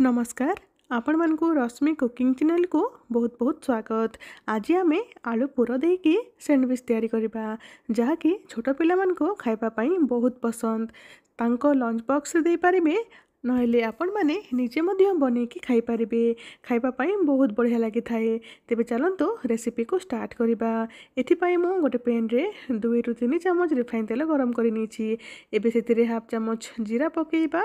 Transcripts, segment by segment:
नमस्कार आपण मैं रश्मि कुकिंग चैनल को बहुत बहुत स्वागत आज आम आलु पुर देक सैंडविच तैयारी जहाँकि छोट पाई बहुत पसंद तांको लंच बक्स दे पारे ନହେଲେ ଆପଣମାନେ ନିଜେ ମଧ୍ୟ ବନେଇକି ଖାଇପାରିବେ ଖାଇବା ପାଇଁ ବହୁତ ବଢ଼ିଆ ଲାଗିଥାଏ ତେବେ ଚାଲନ୍ତୁ ରେସିପିକୁ ଷ୍ଟାର୍ଟ କରିବା ଏଥିପାଇଁ ମୁଁ ଗୋଟେ ପେନ୍ରେ ଦୁଇରୁ ତିନି ଚାମଚ ରିଫାଇନ୍ ତେଲ ଗରମ କରି ନେଇଛି ଏବେ ସେଥିରେ ହାଫ୍ ଚାମଚ ଜିରା ପକାଇବା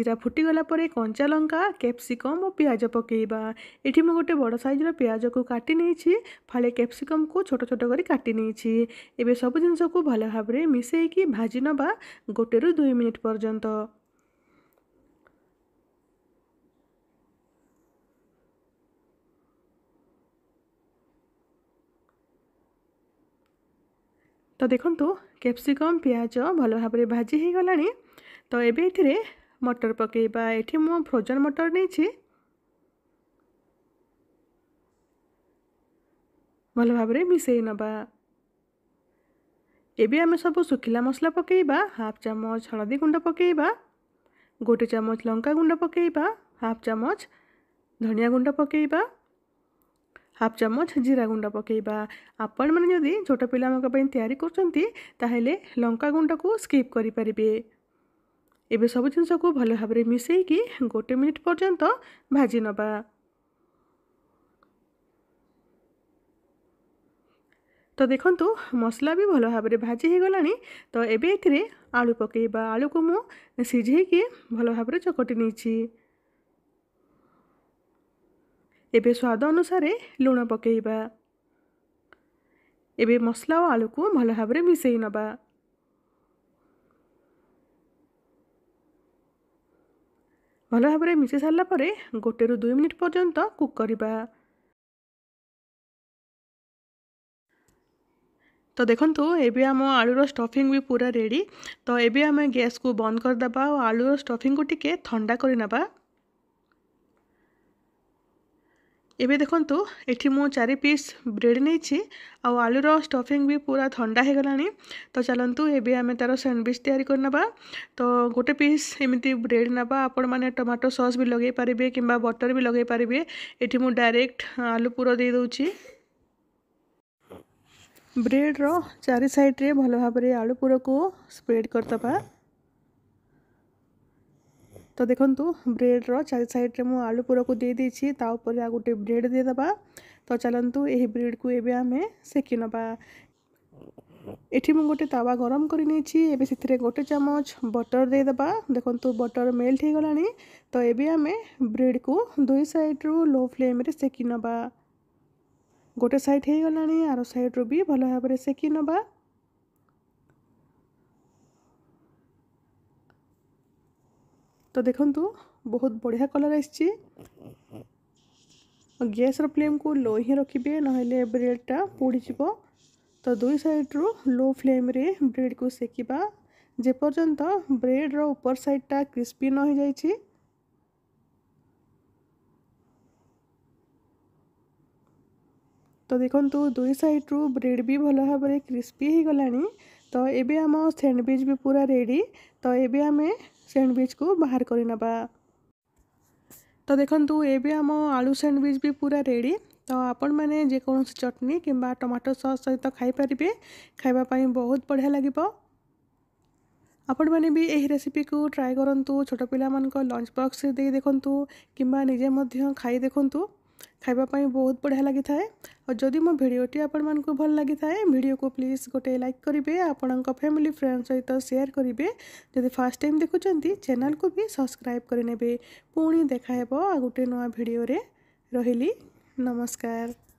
ଜିରା ଫୁଟିଗଲା ପରେ କଞ୍ଚା ଲଙ୍କା କ୍ୟାପ୍ସିକମ୍ ଓ ପିଆଜ ପକାଇବା ଏଠି ମୁଁ ଗୋଟେ ବଡ଼ ସାଇଜର ପିଆଜକୁ କାଟି ନେଇଛି ଫାଳେ କ୍ୟାପ୍ସିକମ୍କୁ ଛୋଟ ଛୋଟ କରି କାଟି ନେଇଛି ଏବେ ସବୁ ଜିନିଷକୁ ଭଲ ଭାବରେ ମିଶାଇକି ଭାଜି ନେବା ଗୋଟେରୁ ଦୁଇ ମିନିଟ୍ ପର୍ଯ୍ୟନ୍ତ তো ଦେଖନ୍ତୁ କ୍ୟାପ୍ସିକମ୍ ପିଆଜ ଭଲ ଭାବରେ ଭାଜି ହୋଇଗଲାଣି ତ ଏବେ ଏଥିରେ ମଟର ପକାଇବା ଏଠି ମୁଁ ଫ୍ରୋଜନ୍ ମଟର ନେଇଛି ଭଲ ଭାବରେ ମିଶାଇ ନେବା ଏବେ ଆମେ ସବୁ ଶୁଖିଲା ମସଲା ପକାଇବା ହାଫ୍ ଚାମଚ ହଳଦୀ ଗୁଣ୍ଡ ପକାଇବା ଗୋଟେ ଚାମଚ ଲଙ୍କା ଗୁଣ୍ଡ ପକାଇବା ହାଫ୍ ଚାମଚ ଧନିଆ ଗୁଣ୍ଡ ପକାଇବା ହାଫ୍ ଚାମଚ ଜିରା ଗୁଣ୍ଡ ପକାଇବା ଆପଣମାନେ ଯଦି ଛୋଟ ପିଲାମାନଙ୍କ ପାଇଁ ତିଆରି କରୁଛନ୍ତି ତାହେଲେ ଲଙ୍କା ଗୁଣ୍ଡକୁ ସ୍କିପ୍ କରିପାରିବେ ଏବେ ସବୁ ଜିନିଷକୁ ଭଲ ଭାବରେ ମିଶାଇକି ଗୋଟେ ମିନିଟ୍ ପର୍ଯ୍ୟନ୍ତ ଭାଜି ନେବା ତ ଦେଖନ୍ତୁ ମସଲା ବି ଭଲ ଭାବରେ ଭାଜି ହୋଇଗଲାଣି ତ ଏବେ ଏଥିରେ ଆଳୁ ପକାଇବା ଆଳୁକୁ ମୁଁ ସିଝେଇକି ଭଲ ଭାବରେ ଚକଟି ନେଇଛି ଏବେ ସ୍ୱାଦ ଅନୁସାରେ ଲୁଣ ପକାଇବା ଏବେ ମସଲା ଓ ଆଳୁକୁ ଭଲ ଭାବରେ ମିଶାଇ ନେବା ଭଲ ଭାବରେ ମିଶାଇ ସାରିଲା ପରେ ଗୋଟେରୁ ଦୁଇ ମିନିଟ୍ ପର୍ଯ୍ୟନ୍ତ କୁକ୍ କରିବା ତ ଦେଖନ୍ତୁ ଏବେ ଆମ ଆଳୁର ଷ୍ଟଫିଂ ବି ପୁରା ରେଡ଼ି ତ ଏବେ ଆମେ ଗ୍ୟାସ୍କୁ ବନ୍ଦ କରିଦେବା ଆଉ ଆଳୁର ଷ୍ଟଫିଂକୁ ଟିକେ ଥଣ୍ଡା କରିନେବା ଏବେ ଦେଖନ୍ତୁ ଏଠି ମୁଁ ଚାରି ପିସ୍ ବ୍ରେଡ଼୍ ନେଇଛି ଆଉ ଆଳୁର ଷ୍ଟଫିଙ୍ଗ ବି ପୁରା ଥଣ୍ଡା ହୋଇଗଲାଣି ତ ଚାଲନ୍ତୁ ଏବେ ଆମେ ତା'ର ସ୍ୟାଣ୍ଡୱିଚ୍ ତିଆରି କରିନେବା ତ ଗୋଟେ ପିସ୍ ଏମିତି ବ୍ରେଡ଼୍ ନେବା ଆପଣମାନେ ଟମାଟୋ ସସ୍ ବି ଲଗାଇ ପାରିବେ କିମ୍ବା ବଟର୍ ବି ଲଗାଇ ପାରିବେ ଏଠି ମୁଁ ଡାଇରେକ୍ଟ ଆଳୁ ପୁର ଦେଇଦେଉଛି ବ୍ରେଡ଼୍ର ଚାରି ସାଇଡ଼୍ରେ ଭଲ ଭାବରେ ଆଳୁ ପୁରକୁ ସ୍ପ୍ରେଡ଼୍ କରିଦେବା ତ ଦେଖନ୍ତୁ ବ୍ରେଡ଼୍ର ଚାରି ସାଇଡ଼୍ରେ ମୁଁ ଆଳୁ ପୁରକୁ ଦେଇ ଦେଇଛି ତା ଉପରେ ଆଉ ଗୋଟେ ବ୍ରେଡ଼୍ ଦେଇଦେବା ତ ଚାଲନ୍ତୁ ଏହି ବ୍ରେଡ଼୍କୁ ଏବେ ଆମେ ସେକି ନେବା ଏଠି ମୁଁ ଗୋଟେ ତାୱା ଗରମ କରି ନେଇଛି ଏବେ ସେଥିରେ ଗୋଟେ ଚାମଚ ବଟର୍ ଦେଇଦେବା ଦେଖନ୍ତୁ ବଟର୍ ମେଲ୍ଟ ହୋଇଗଲାଣି ତ ଏବେ ଆମେ ବ୍ରେଡ଼୍କୁ ଦୁଇ ସାଇଡ଼୍ରୁ ଲୋ ଫ୍ଲେମ୍ରେ ସେକି ନେବା ଗୋଟେ ସାଇଡ଼୍ ହୋଇଗଲାଣି ଆର ସାଇଡ଼୍ରୁ ବି ଭଲ ଭାବରେ ସେକି ନେବା ତ ଦେଖନ୍ତୁ ବହୁତ ବଢ଼ିଆ କଲର୍ ଆସିଛି ଗ୍ୟାସ୍ର ଫ୍ଲେମ୍କୁ ଲୋ ହିଁ ରଖିବେ ନହେଲେ ବ୍ରେଡ଼୍ଟା ପୋଡ଼ିଯିବ ତ ଦୁଇ ସାଇଡ଼୍ରୁ ଲୋ ଫ୍ଲେମ୍ରେ ବ୍ରେଡ଼୍କୁ ସେକିବା ଯେପର୍ଯ୍ୟନ୍ତ ବ୍ରେଡ଼୍ର ଉପର ସାଇଡ଼୍ଟା କ୍ରିସ୍ପି ନ ହୋଇଯାଇଛି ତ ଦେଖନ୍ତୁ ଦୁଇ ସାଇଡ଼୍ରୁ ବ୍ରେଡ଼୍ ବି ଭଲ ଭାବରେ କ୍ରିସ୍ପି ହୋଇଗଲାଣି ତ ଏବେ ଆମ ସ୍ୟାଣ୍ଡୱିଚ୍ ବି ପୁରା ରେଡ଼ି ତ ଏବେ ଆମେ ସ୍ୟାଣ୍ଡୱିଚ୍କୁ ବାହାର କରିନେବା ତ ଦେଖନ୍ତୁ ଏବେ ଆମ ଆଳୁ ସ୍ୟାଣ୍ଡୱିଚ୍ ବି ପୁରା ରେଡ଼ି ତ ଆପଣମାନେ ଯେକୌଣସି ଚଟନି କିମ୍ବା ଟମାଟୋ ସସ୍ ସହିତ ଖାଇପାରିବେ ଖାଇବା ପାଇଁ ବହୁତ ବଢ଼ିଆ ଲାଗିବ ଆପଣମାନେ ବି ଏହି ରେସିପିକୁ ଟ୍ରାଏ କରନ୍ତୁ ଛୋଟ ପିଲାମାନଙ୍କ ଲଞ୍ଚ ବକ୍ସରେ ଦେଇ ଦେଖନ୍ତୁ କିମ୍ବା ନିଜେ ମଧ୍ୟ ଖାଇ ଦେଖନ୍ତୁ ଖାଇବା ବହୁତ ବଢ଼ିଆ ଲାଗିଥାଏ ଆଉ ଯଦି ମୋ ଭିଡ଼ିଓଟି ଆପଣମାନଙ୍କୁ ଭଲ ଲାଗିଥାଏ ଭିଡ଼ିଓକୁ ପ୍ଲିଜ୍ ଗୋଟେ ଲାଇକ୍ କରିବେ ଆପଣଙ୍କ ଫ୍ୟାମିଲି ଫ୍ରେଣ୍ଡ ସହିତ ସେୟାର କରିବେ ଯଦି ଫାର୍ଷ୍ଟ ଟାଇମ୍ ଦେଖୁଛନ୍ତି ଚ୍ୟାନେଲ୍କୁ ବି ସବସ୍କ୍ରାଇବ୍ କରିନେବେ ପୁଣି ଦେଖାହେବ ଆଉ ଗୋଟେ ନୂଆ ଭିଡ଼ିଓରେ ରହିଲି ନମସ୍କାର